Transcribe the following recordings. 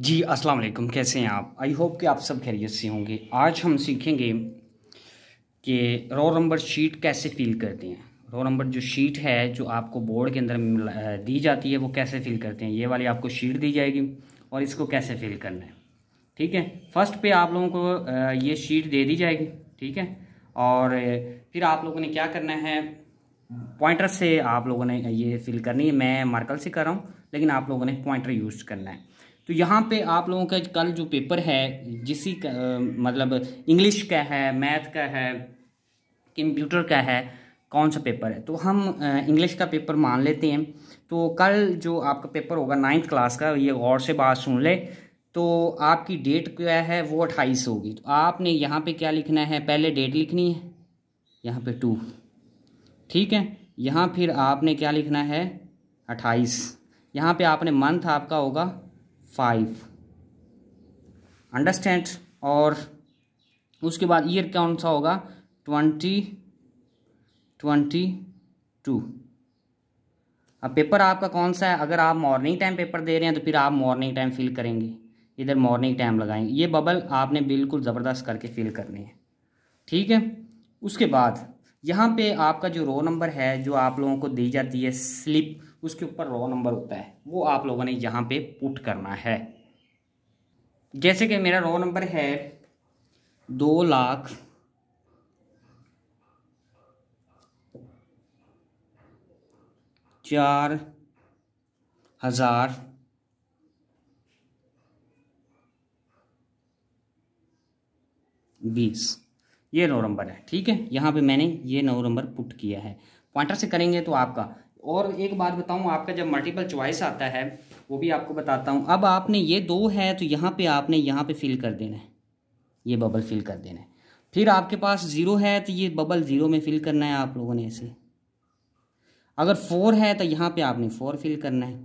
जी अस्सलाम वालेकुम कैसे हैं आप आई होप कि आप सब खैरियत से होंगे आज हम सीखेंगे कि रो नंबर शीट कैसे फिल करते हैं रो नंबर जो शीट है जो आपको बोर्ड के अंदर दी जाती है वो कैसे फिल करते हैं ये वाली आपको शीट दी जाएगी और इसको कैसे फिल करना है ठीक है फर्स्ट पे आप लोगों को ये शीट दे दी जाएगी ठीक है और फिर आप लोगों ने क्या करना है पॉइंटर से आप लोगों ने ये फिल करनी है मैं मार्कल से कर रहा हूँ लेकिन आप लोगों ने पॉइंटर यूज़ करना है तो यहाँ पे आप लोगों का कल जो पेपर है जिसी का मतलब इंग्लिश का है मैथ का है कंप्यूटर का है कौन सा पेपर है तो हम इंग्लिश का पेपर मान लेते हैं तो कल जो आपका पेपर होगा नाइन्थ क्लास का ये गौर से बात सुन ले तो आपकी डेट क्या है वो अट्ठाईस होगी तो आपने यहाँ पे क्या लिखना है पहले डेट लिखनी है यहाँ पे टू ठीक है यहाँ फिर आपने क्या लिखना है अट्ठाईस यहाँ पे आपने मंथ आपका होगा फाइव अंडरस्टैंड और उसके बाद ईयर कौन सा होगा ट्वेंटी ट्वेंटी टू अब पेपर आपका कौन सा है अगर आप मॉर्निंग टाइम पेपर दे रहे हैं तो फिर आप मॉर्निंग टाइम फिल करेंगे इधर मॉर्निंग टाइम लगाएंगे ये बबल आपने बिल्कुल ज़बरदस्त करके फिल करनी है ठीक है उसके बाद यहाँ पे आपका जो रो नंबर है जो आप लोगों को दी जाती है स्लिप उसके ऊपर रॉ नंबर होता है वो आप लोगों ने यहाँ पे पुट करना है जैसे कि मेरा रॉ नंबर है दो लाख चार हजार बीस ये नौ नंबर है ठीक है यहाँ पे मैंने ये नौ नंबर पुट किया है पॉइंटर से करेंगे तो आपका और एक बात बताऊँ आपका जब मल्टीपल च्वाइस आता है वो भी आपको बताता हूँ अब आपने ये दो है तो यहाँ पे आपने यहाँ पे फिल कर देना है ये बबल फिल कर देना है फिर आपके पास ज़ीरो है तो ये बबल ज़ीरो में फिल करना है आप लोगों ने ऐसे अगर फोर है तो यहाँ पे आपने फोर फिल करना है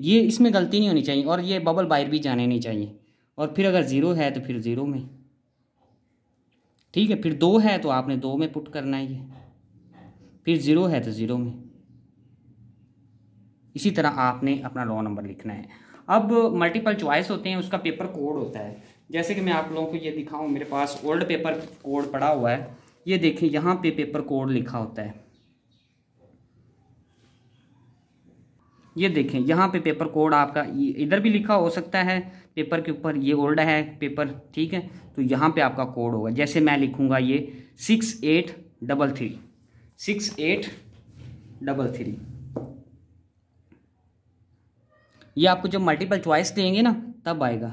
ये इसमें गलती नहीं होनी चाहिए और ये बबल बाहर भी जाने नहीं चाहिए और फिर अगर ज़ीरो है तो फिर ज़ीरो में ठीक है फिर दो है तो आपने दो में पुट करना है ये फिर ज़ीरो है तो ज़ीरो में इसी तरह आपने अपना रॉ नंबर लिखना है अब मल्टीपल च्वाइस होते हैं उसका पेपर कोड होता है जैसे कि मैं आप लोगों को ये दिखाऊं मेरे पास ओल्ड पेपर कोड पड़ा हुआ है ये देखें यहाँ पे पेपर कोड लिखा होता है ये देखें यहाँ पे पेपर कोड आपका इधर भी लिखा हो सकता है पेपर के ऊपर ये ओल्ड है पेपर ठीक है तो यहाँ पे आपका कोड होगा जैसे मैं लिखूँगा ये six eight double three six eight double three ये आपको जब मल्टीपल च्वाइस देंगे ना तब आएगा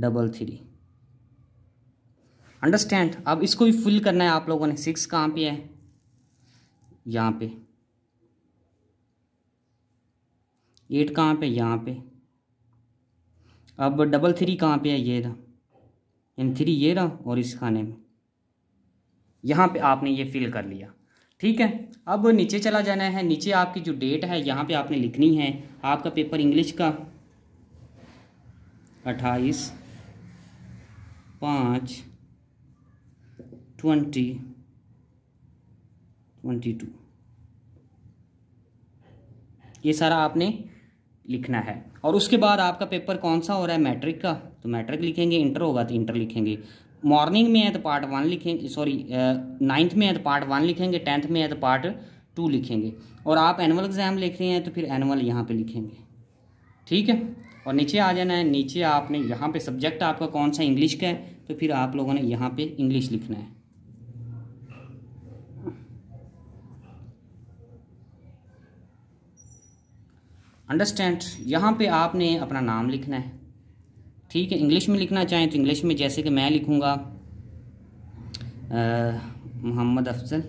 डबल थ्री अंडरस्टैंड अब इसको भी फिल करना है आप लोगों ने सिक्स कहाँ पे है यहाँ पे एट कहाँ पे यहाँ पे अब डबल थ्री कहाँ पे है ये रहा इन थ्री ये रहा और इस खाने में यहाँ पे आपने ये फिल कर लिया ठीक है अब नीचे चला जाना है नीचे आपकी जो डेट है यहाँ पे आपने लिखनी है आपका पेपर इंग्लिश का अट्ठाईस पाँच ट्वेंटी ट्वेंटी टू ये सारा आपने लिखना है और उसके बाद आपका पेपर कौन सा हो रहा है मैट्रिक का तो मैट्रिक लिखेंगे इंटर होगा तो इंटर लिखेंगे मॉर्निंग में है तो पार्ट वन लिखेंगे सॉरी नाइन्थ में है तो पार्ट वन लिखेंगे टेंथ में है तो पार्ट टू लिखेंगे और आप एनुअल एग्ज़ाम लिख रहे हैं तो फिर एनुअल यहाँ पे लिखेंगे ठीक है और नीचे आ जाना है नीचे आपने यहाँ पे सब्जेक्ट आपका कौन सा इंग्लिश का है तो फिर आप लोगों ने यहाँ पे इंग्लिश लिखना है अंडरस्टैंड यहाँ पे आपने अपना नाम लिखना है ठीक है इंग्लिश में लिखना चाहें तो इंग्लिश में जैसे कि मैं लिखूँगा मोहम्मद अफजल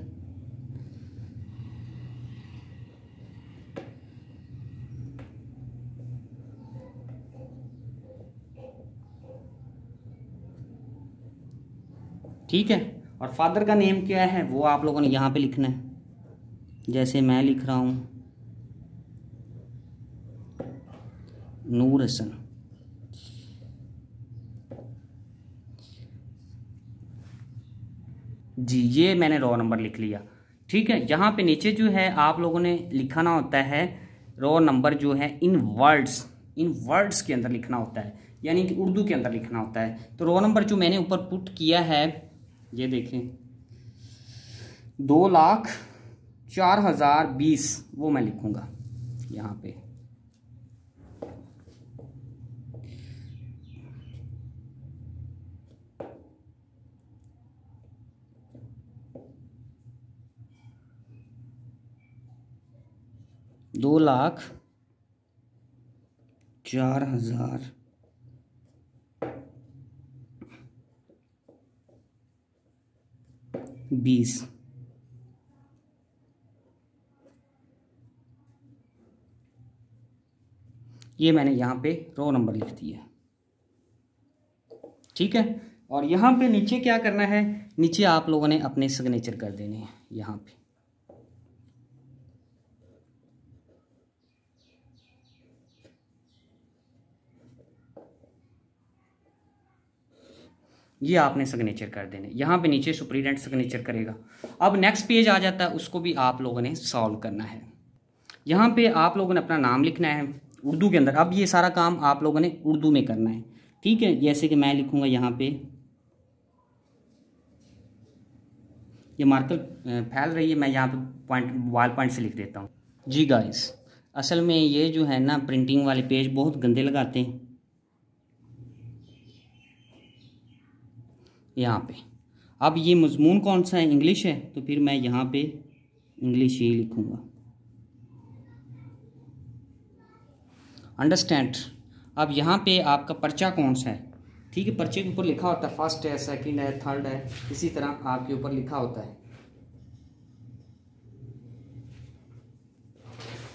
ठीक है और फादर का नेम क्या है वो आप लोगों ने यहाँ पे लिखना है जैसे मैं लिख रहा हूँ नूर हसन जी ये मैंने रॉ नंबर लिख लिया ठीक है यहाँ पे नीचे जो है आप लोगों ने लिखाना होता है रॉ नंबर जो है इन वर्ड्स इन वर्ड्स के अंदर लिखना होता है यानी कि उर्दू के अंदर लिखना होता है तो रॉ नंबर जो मैंने ऊपर पुट किया है ये देखें दो लाख चार हज़ार बीस वो मैं लिखूँगा यहाँ पे दो लाख चार हजार बीस ये मैंने यहाँ पे रो नंबर लिख दिया ठीक है और यहाँ पे नीचे क्या करना है नीचे आप लोगों ने अपने सिग्नेचर कर देने हैं यहाँ पे ये आपने सिग्नेचर कर देने यहाँ पे नीचे सुप्रीडेंट सिग्नेचर करेगा अब नेक्स्ट पेज आ जाता है उसको भी आप लोगों ने सॉल्व करना है यहाँ पे आप लोगों ने अपना नाम लिखना है उर्दू के अंदर अब ये सारा काम आप लोगों ने उर्दू में करना है ठीक है जैसे कि मैं लिखूँगा यहाँ पे ये मार्कर फैल रही है मैं यहाँ पे पॉइंट वाल पॉइंट से लिख देता हूँ जी गाइस असल में ये जो है ना प्रिंटिंग वाले पेज बहुत गंदे लगाते हैं यहाँ पे अब ये मजमून कौन सा है इंग्लिश है तो फिर मैं यहाँ पे इंग्लिश ही लिखूँगा अंडरस्टैंड अब यहाँ पे आपका पर्चा कौन सा है ठीक है पर्चे के ऊपर लिखा होता है फर्स्ट है सेकंड है थर्ड है इसी तरह आपके ऊपर लिखा होता है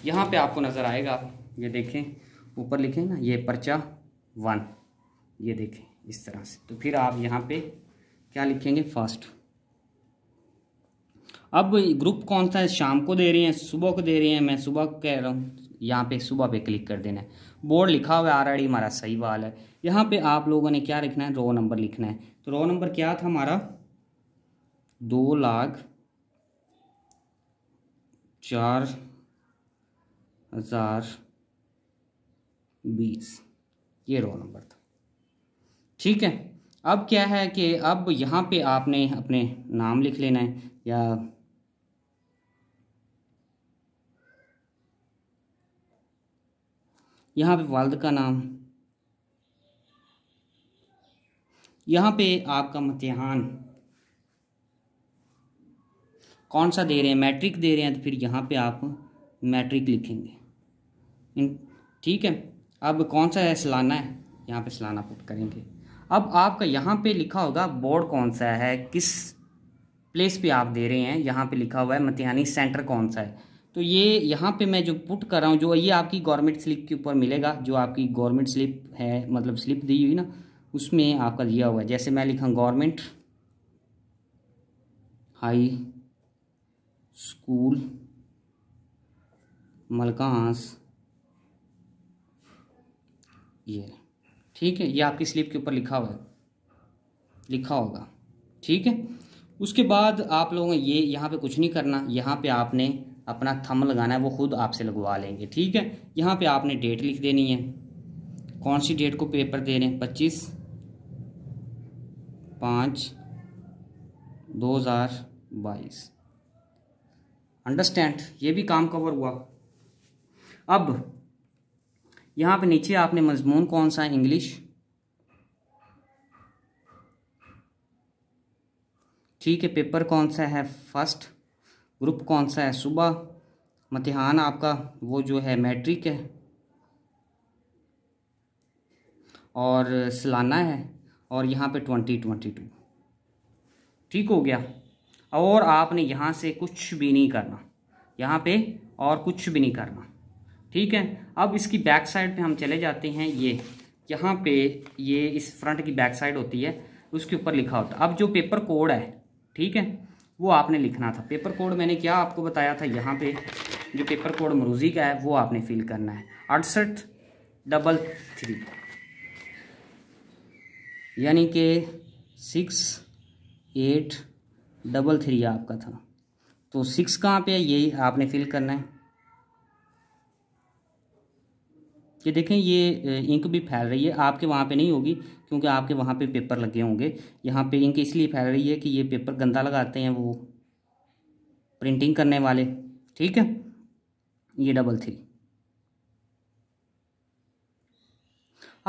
यहाँ पे आपको नज़र आएगा ये देखें ऊपर लिखें ना ये पर्चा वन ये देखें इस तरह से तो फिर आप यहाँ पे क्या लिखेंगे फर्स्ट अब ग्रुप कौन सा है शाम को दे रही हैं सुबह को दे रही हैं मैं सुबह कह रहा हूँ यहाँ पे सुबह पे क्लिक कर देना है बोर्ड लिखा हुआ है आर आर हमारा सही वाल है यहाँ पे आप लोगों ने क्या लिखना है रो नंबर लिखना है तो रो नंबर क्या था हमारा दो लाख चार हज़ार बीस ये रो नंबर था ठीक है अब क्या है कि अब यहाँ पे आपने अपने नाम लिख लेना है या यहाँ पे वालद का नाम यहाँ पे आपका मतहान कौन सा दे रहे हैं मैट्रिक दे रहे हैं तो फिर यहाँ पे आप मैट्रिक लिखेंगे ठीक है अब कौन सा है सलाना है यहाँ पे सलाना पुट करेंगे अब आपका यहाँ पे लिखा होगा बोर्ड कौन सा है किस प्लेस पे आप दे रहे हैं यहाँ पे लिखा हुआ है मतिहानी सेंटर कौन सा है तो ये यहाँ पे मैं जो पुट कर रहा हूँ जो ये आपकी गवर्नमेंट स्लिप के ऊपर मिलेगा जो आपकी गवर्नमेंट स्लिप है मतलब स्लिप दी हुई ना उसमें आपका दिया हुआ है जैसे मैं लिखा गवर्नमेंट हाई स्कूल मलकांस ये ठीक है यह आपकी स्लिप के ऊपर लिखा हुआ लिखा होगा ठीक है उसके बाद आप लोगों ये यहाँ पे कुछ नहीं करना यहाँ पे आपने अपना थम लगाना है वो खुद आपसे लगवा लेंगे ठीक है यहाँ पे आपने डेट लिख देनी है कौन सी डेट को पेपर दे रहे हैं पच्चीस पाँच दो हज़ार बाईस अंडरस्टैंड ये भी काम कवर हुआ अब यहाँ पे नीचे आपने मजमून कौन सा है इंग्लिश ठीक है पेपर कौन सा है फर्स्ट ग्रुप कौन सा है सुबह मतिहान आपका वो जो है मैट्रिक है और सलाना है और यहाँ पे ट्वेंटी ट्वेंटी टू ठीक हो गया और आपने यहाँ से कुछ भी नहीं करना यहाँ पे और कुछ भी नहीं करना ठीक है अब इसकी बैक साइड पे हम चले जाते हैं ये यहाँ पे ये इस फ्रंट की बैक साइड होती है उसके ऊपर लिखा होता अब जो पेपर कोड है ठीक है वो आपने लिखना था पेपर कोड मैंने क्या आपको बताया था यहाँ पे जो पेपर कोड मरूजी का है वो आपने फिल करना है अड़सठ डबल थ्री यानी कि सिक्स एट डबल थ्री आपका था तो सिक्स कहाँ पे है ये आपने फिल करना है ये देखें ये इंक भी फैल रही है आपके वहाँ पे नहीं होगी क्योंकि आपके वहाँ पे पेपर लगे होंगे यहाँ पे इंक इसलिए फैल रही है कि ये पेपर गंदा लगाते हैं वो प्रिंटिंग करने वाले ठीक है ये डबल थ्री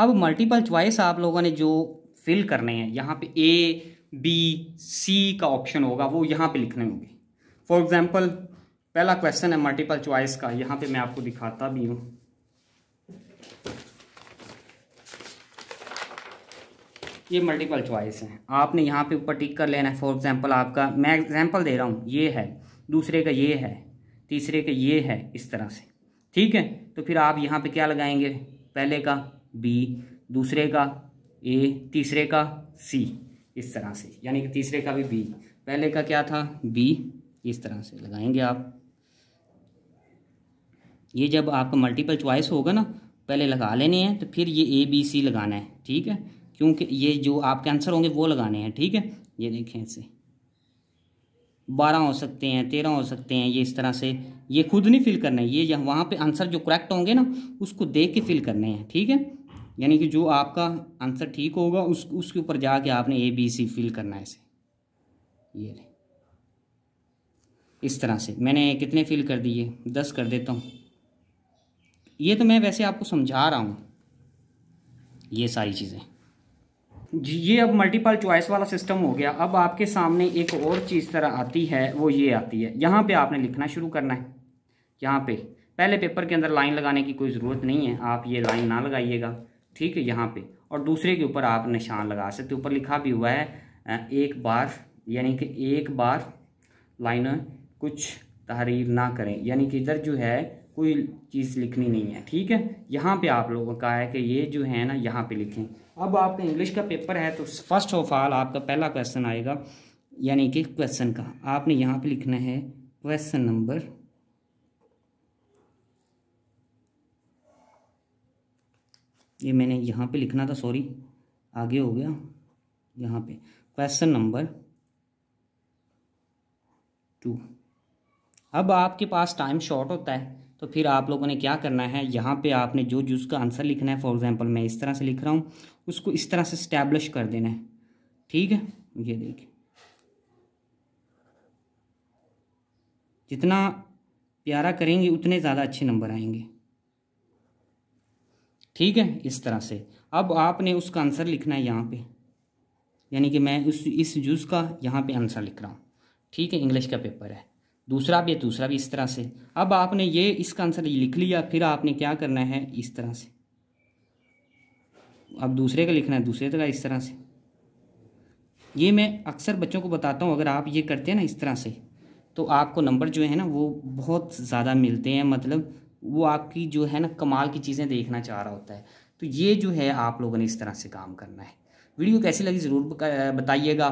अब मल्टीपल च्वाइस आप लोगों ने जो फिल करने हैं यहाँ पे ए बी सी का ऑप्शन होगा वो यहाँ पे लिखने होंगे फॉर एग्ज़ाम्पल पहला क्वेश्चन है मल्टीपल च्वाइस का यहाँ पे मैं आपको दिखाता भी हूँ ये मल्टीपल चॉइस है आपने यहाँ पे ऊपर टिक कर लेना है फॉर एग्जांपल आपका मैं एग्जांपल दे रहा हूँ ये है दूसरे का ये है तीसरे का ये है इस तरह से ठीक है तो फिर आप यहाँ पे क्या लगाएंगे पहले का बी दूसरे का ए तीसरे का सी इस तरह से यानी कि तीसरे का भी बी पहले का क्या था बी इस तरह से लगाएंगे आप ये जब आपका मल्टीपल च्वाइस होगा ना पहले लगा लेने हैं तो फिर ये ए बी सी लगाना है ठीक है क्योंकि ये जो आपके आंसर होंगे वो लगाने हैं ठीक है ये देखें इसे बारह हो सकते हैं तेरह हो सकते हैं ये इस तरह से ये खुद नहीं फिल करना है ये वहाँ पर आंसर जो करेक्ट होंगे ना उसको देख के फिल करने हैं ठीक है यानी कि जो आपका आंसर ठीक होगा उस उसके ऊपर जाके आपने ए बी सी फिल करना है इसे ये इस तरह से मैंने कितने फिल कर दिए दस कर देता हूँ ये तो मैं वैसे आपको समझा रहा हूँ ये सारी चीज़ें ये अब मल्टीपल चॉइस वाला सिस्टम हो गया अब आपके सामने एक और चीज़ तरह आती है वो ये आती है यहाँ पे आपने लिखना शुरू करना है यहाँ पे पहले पेपर के अंदर लाइन लगाने की कोई ज़रूरत नहीं है आप ये लाइन ना लगाइएगा ठीक है यहाँ पे और दूसरे के ऊपर आप निशान लगा सकते ऊपर लिखा भी हुआ है एक बार यानी कि एक बार लाइन कुछ तहरीर ना करें यानी कि इधर जो है कोई चीज़ लिखनी नहीं है ठीक है यहाँ पे आप लोगों का है कि ये जो है ना यहाँ पे लिखें अब आपका इंग्लिश का पेपर है तो फर्स्ट ऑफ ऑल आपका पहला क्वेश्चन आएगा यानी कि क्वेश्चन का आपने यहाँ पे लिखना है क्वेश्चन नंबर ये मैंने यहाँ पे लिखना था सॉरी आगे हो गया यहाँ पे क्वेश्चन नंबर टू अब आपके पास टाइम शॉर्ट होता है तो फिर आप लोगों ने क्या करना है यहाँ पे आपने जो जूस का आंसर लिखना है फॉर एग्जांपल मैं इस तरह से लिख रहा हूँ उसको इस तरह से स्टैब्लिश कर देना है ठीक है ये देखिए जितना प्यारा करेंगे उतने ज़्यादा अच्छे नंबर आएंगे ठीक है इस तरह से अब आपने उसका आंसर लिखना है यहाँ पे यानी कि मैं उस इस जूस का यहाँ पे आंसर लिख रहा हूँ ठीक है इंग्लिश का पेपर है दूसरा भी दूसरा भी इस तरह से अब आपने ये इसका आंसर लिख लिया फिर आपने क्या करना है इस तरह से अब दूसरे का लिखना है दूसरे का इस तरह से ये मैं अक्सर बच्चों को बताता हूँ अगर आप ये करते हैं ना इस तरह से तो आपको नंबर जो है ना वो बहुत ज़्यादा मिलते हैं मतलब वो आपकी जो है ना कमाल की चीज़ें देखना चाह रहा होता है तो ये जो है आप लोगों ने इस तरह से काम करना है वीडियो कैसी लगी ज़रूर बताइएगा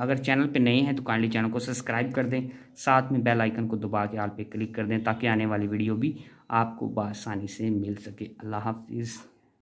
अगर चैनल पे नए हैं तो काइंडली चैनल को सब्सक्राइब कर दें साथ में बेल आइकन को दबा के आल पे क्लिक कर दें ताकि आने वाली वीडियो भी आपको बसानी से मिल सके अल्लाह हाफिज़